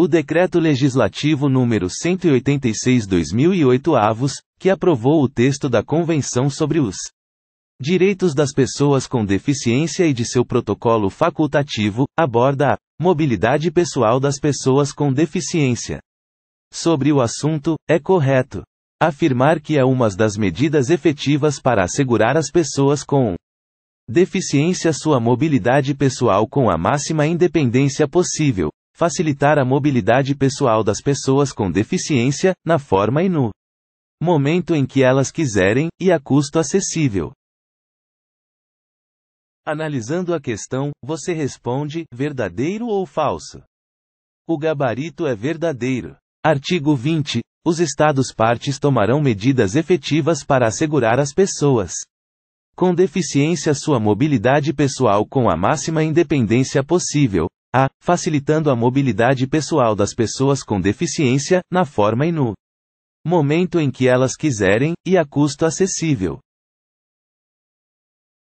O Decreto Legislativo número 186-2008 avos, que aprovou o texto da Convenção sobre os Direitos das Pessoas com Deficiência e de seu protocolo facultativo, aborda a mobilidade pessoal das pessoas com deficiência. Sobre o assunto, é correto afirmar que é uma das medidas efetivas para assegurar às pessoas com deficiência sua mobilidade pessoal com a máxima independência possível, Facilitar a mobilidade pessoal das pessoas com deficiência, na forma e no momento em que elas quiserem, e a custo acessível. Analisando a questão, você responde: verdadeiro ou falso? O gabarito é verdadeiro. Artigo 20. Os Estados partes tomarão medidas efetivas para assegurar às pessoas com deficiência sua mobilidade pessoal com a máxima independência possível, a. Facilitando a mobilidade pessoal das pessoas com deficiência, na forma e no momento em que elas quiserem, e a custo acessível.